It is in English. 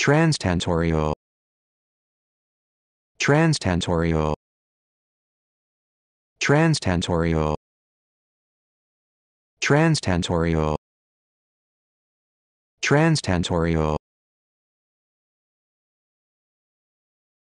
Transtentorial. Transtentorial. Transtentorial. Transtentorial. Transtentorial.